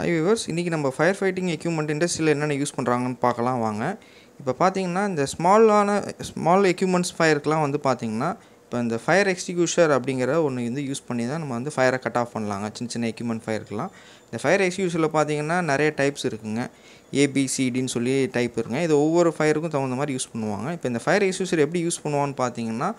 high viewers இன்றைக்கி நம்ம fire fighting equipment இண்டஸ்ட்ரியில் என்னென்ன யூஸ் பண்ணுறாங்கன்னு பார்க்கலாம் வாங்க இப்போ பார்த்தீங்கன்னா இந்த ஸ்மாலான ஸ்மால் எக்யூப்மெண்ட்ஸ் ஃபயருக்குலாம் வந்து பார்த்திங்கன்னா இப்போ இந்த ஃபயர் எக்ஸிக்யூஷர் அப்படிங்கிற ஒன்று வந்து யூஸ் பண்ணி தான் நம்ம வந்து ஃபயரை கட் ஆஃப் பண்ணலாங்க சின்ன சின்ன எக்யூப்மெண்ட் ஃபயருக்குலாம் இந்த ஃபயர் எக்ஸிக்யூஷரில் பார்த்தீங்கன்னா நிறைய டைப்ஸ் இருக்குங்க ஏபிசிடின்னு சொல்லி டைப் இருக்குங்க இது ஒவ்வொரு ஃபயருக்கும் தகுந்த மாதிரி யூஸ் பண்ணுவாங்க இப்போ இந்த ஃபயர் எக்ஸிக்யூஷர் எப்படி யூஸ் பண்ணுவான்னு பார்த்தீங்கன்னா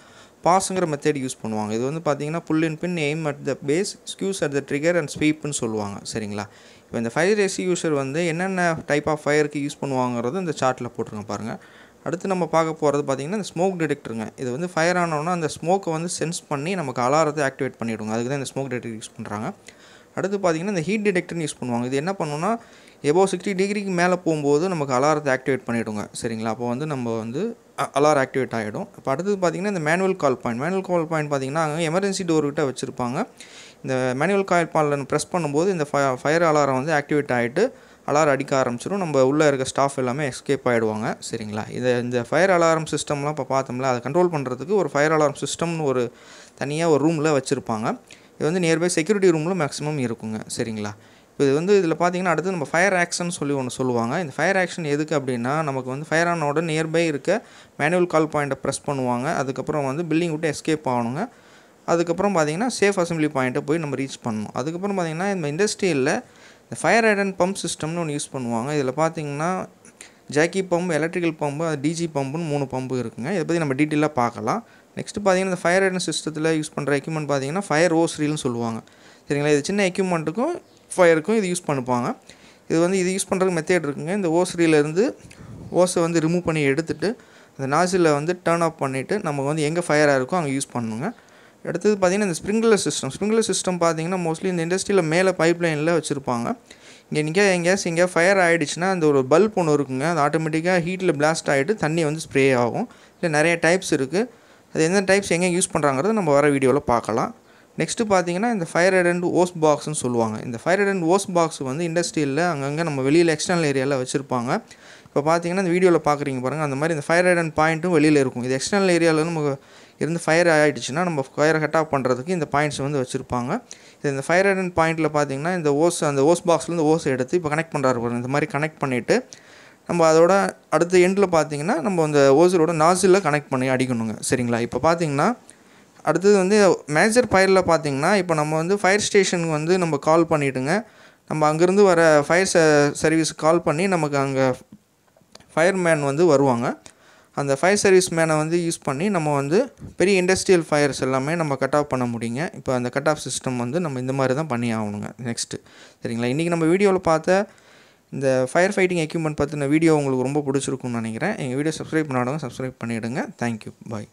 பாஸுங்கிற மெத்தட் யூஸ் பண்ணுவாங்க இது வந்து பார்த்தீங்கன்னா pull in pin aim at the base squeeze at the trigger and ஸ்வீப்னு சொல்லுவாங்க சரிங்களா இப்போ இந்த ஃபயர் ஏசி யூஸர் வந்து என்னென்ன டைப் ஆஃப் ஃபயருக்கு யூஸ் பண்ணுவாங்கிறது இந்த சார்ட்டில் போட்டுருங்க பாருங்கள் அடுத்து நம்ம பார்க்க போகிறது பார்த்தீங்கன்னா இந்த ஸ்மோக் டிடெக்டருங்க இது வந்து ஃபயர் ஆனோன்னா அந்த ஸ்மோக்கை வந்து சென்ஸ் பண்ணி நமக்கு அலாரத்தை ஆக்டிவேட் பண்ணிவிடுங்க அதுக்கு தான் இந்த ஸ்மோக் டிடெக்டர் யூஸ் பண்ணுறாங்க அடுத்து பார்த்திங்கன்னா இந்த ஹீட் டிடெக்டர்னு யூஸ் பண்ணுவாங்க இது என்ன பண்ணுன்னா எபோ சிக்ஸ்டி டிகிரிக்கு மேலே போகும்போது நமக்கு அலாரத்தை ஆக்டிவேட் பண்ணிவிடுங்க சரிங்களா அப்போ வந்து நம்ம வந்து அலாரம் ஆக்டிவேட் ஆகிடும் இப்போ அடுத்தது பார்த்திங்கன்னா இந்த manual call point manual call point பார்த்திங்கன்னா அங்கே எமர்ஜென்சி டோர்கிட்ட வச்சுருப்பாங்க இந்த மேனுவல் கால் பாலில் ப்ரெஸ் பண்ணும்போது இந்த ஃபயர் அலாரம் வந்து ஆக்டிவேட் ஆகிட்டு அலாரம் அடிக்க ஆரம்பிச்சிடும் நம்ம உள்ளே இருக்க ஸ்டாஃப் எல்லாமே எஸ்கேப் ஆகிடுவாங்க சரிங்களா இதை இந்த ஃபயர் அலாரம் சிஸ்டம்லாம் இப்போ பார்த்தோம்ல அதை கண்ட்ரோல் பண்ணுறதுக்கு ஒரு ஃபயர் அலாரம் சிஸ்டம்னு ஒரு தனியாக ஒரு ரூமில் வச்சுருப்பாங்க இது வந்து நியர்பை செக்யூரிட்டி ரூமில் மேக்ஸிமம் இருக்குங்க சரிங்களா இப்போ இது வந்து இதில் பார்த்தீங்கன்னா அடுத்து நம்ம ஃபயர் ஆக்ஷன் சொல்லி ஒன்று சொல்லுவாங்க இந்த ஃபயர் ஆக்ஷன் எதுக்கு அப்படின்னா நமக்கு வந்து ஃபயர் ஆனோட நியர்பை இருக்க மேனுவல் கால் பாயிண்ட்டை ப்ரெஸ் பண்ணுவாங்க அதுக்கப்புறம் வந்து பில்டிங் விட்டு எஸ்கேப் ஆகணுங்க அதுக்கப்புறம் பார்த்தீங்கன்னா சேஃப் அசம்பிளி பாயிண்ட்டை போய் நம்ம ரீச் பண்ணணும் அதுக்கப்புறம் பார்த்திங்கன்னா இந்த இண்டஸ்ட்ரியில் இந்த ஃபயர் ஹைட் அண்ட் பம்ப் சிஸ்டம்னு ஒன்று யூஸ் பண்ணுவாங்க இதில் பார்த்திங்கன்னா ஜாக்கி பம்பு எலக்ட்ரிக்கல் பம்பு அது டிஜி பம்புன்னு மூணு பம்பு இருக்குங்க இதை பற்றி நம்ம டீட்டெயிலாக பார்க்கலாம் நெக்ஸ்ட்டு பார்த்திங்கன்னா இந்த ஃபயர் ஹைடன் சிஸ்டத்தில் யூஸ் பண்ணுற எக்யூப்மெண்ட் பார்த்திங்கன்னா ஃபயர் ஓஸ்ரீல்னு சொல்லுவாங்க சரிங்களா இது சின்ன எக்யூப்மெண்ட்டுக்கும் ஃபயருக்கும் இது யூஸ் பண்ணுவாங்க இது வந்து இது யூஸ் பண்ணுறதுக்கு மெத்தேட் இருக்குங்க இந்த ஓசரியிலேருந்து ஓசை வந்து ரிமூவ் பண்ணி எடுத்துகிட்டு அந்த நாசிலில் வந்து டேர்ன் ஆஃப் பண்ணிவிட்டு நமக்கு வந்து எங்கே ஃபயராக இருக்கோ அங்கே யூஸ் பண்ணுங்க அடுத்தது பார்த்திங்கன்னா இந்த ஸ்ப்ரிங்க்லர் சிஸ்டம் ஸ்ப்ரிங்க்லர் சிஸ்டம் பார்த்திங்கன்னா மோஸ்ட்லி இந்த இண்டஸ்ட்ரியில் மேலே பைப் லைனில் வச்சுருப்பாங்க இங்கே எங்கே எங்கேயாச்சும் எங்கேயா ஃபயர் ஆகிடுச்சுன்னா அந்த ஒரு பல்ப் ஒன்று இருக்குங்க அது ஆட்டோமேட்டிக்காக ஹீட்டில் பிளாஸ்ட் ஆகிட்டு தண்ணி வந்து ஸ்ப்ரே ஆகும் இல்லை நிறைய டைப்ஸ் இருக்குது அது எந்த டைப்ஸ் எங்கே யூஸ் பண்ணுறாங்கிறத நம்ம வர வீடியோவில் பார்க்கலாம் நெக்ஸ்ட்டு பார்த்தீங்கன்னா இந்த ஃபயர் அண்ட் ஓஸ் பாக்ஸ்ன்னு சொல்லுவாங்க இந்த ஃபயர் அண்ட் ஓஸ் பாக்ஸ் வந்து இண்டஸ்ட்ரியில் அங்கங்கே நம்ம வெளியில் எக்ஸ்டர்னல் ஏரியாவில் வச்சுருப்பாங்க இப்போ பார்த்தீங்கன்னா இந்த வீடியோவில் பார்க்குறீங்க பாருங்கள் அந்த மாதிரி இந்த ஃபயர் அண்ட் பாயிண்ட்டும் வெளியில் இருக்கும் இது எக்ஸ்டர்னல் ஏரியாவில் நம்ம இருந்து ஃபயர் ஆகிடுச்சுன்னா நம்ம ஃபயரை கட் ஆஃப் பண்ணுறதுக்கு இந்த பாயிண்ட்ஸ் வந்து வச்சுருப்பாங்க இது இந்த ஃபயர் அண்ட் பாயிண்ட்டில் பார்த்தீங்கன்னா இந்த ஓஸ் அந்த ஓஸ் பாக்ஸ்லேருந்து ஓஸ் எடுத்து இப்போ கனெக்ட் பண்ணுறாரு பாருங்கள் இந்த மாதிரி கனெக்ட் பண்ணிவிட்டு நம்ம அதோட அடுத்த எண்டில் பார்த்தீங்கன்னா நம்ம அந்த ஓசரோட நாசிலில் கனெக்ட் பண்ணி அடிக்கணுங்க சரிங்களா இப்போ பார்த்தீங்கன்னா அடுத்தது வந்து மேஜர் ஃபயரில் பார்த்திங்கன்னா இப்போ நம்ம வந்து ஃபயர் ஸ்டேஷனுக்கு வந்து நம்ம கால் பண்ணிவிடுங்க நம்ம அங்கேருந்து வர ஃபயர் ச சர்வீஸ் கால் பண்ணி நமக்கு அங்கே ஃபயர்மேன் வந்து வருவாங்க அந்த ஃபயர் சர்வீஸ் மேனை வந்து யூஸ் பண்ணி நம்ம வந்து பெரிய இண்டஸ்ட்ரியல் ஃபயர்ஸ் எல்லாமே நம்ம கட் ஆஃப் பண்ண முடியுங்க இப்போ அந்த கட் ஆஃப் சிஸ்டம் வந்து நம்ம இந்த மாதிரி தான் பண்ணி ஆகணுங்க நெக்ஸ்ட்டு சரிங்களா இன்றைக்கி நம்ம வீடியோவில் பார்த்த இந்த ஃபயர் ஃபைட்டிங் எக்யூப்மெண்ட் பற்றின வீடியோ உங்களுக்கு ரொம்ப பிடிச்சிருக்கும்னு நினைக்கிறேன் எங்கள் வீடியோ சப்ஸ்கிரைப் பண்ணாதவங்க சப்ஸ்கிரைப் பண்ணிவிடுங்க தேங்க்யூ பாய்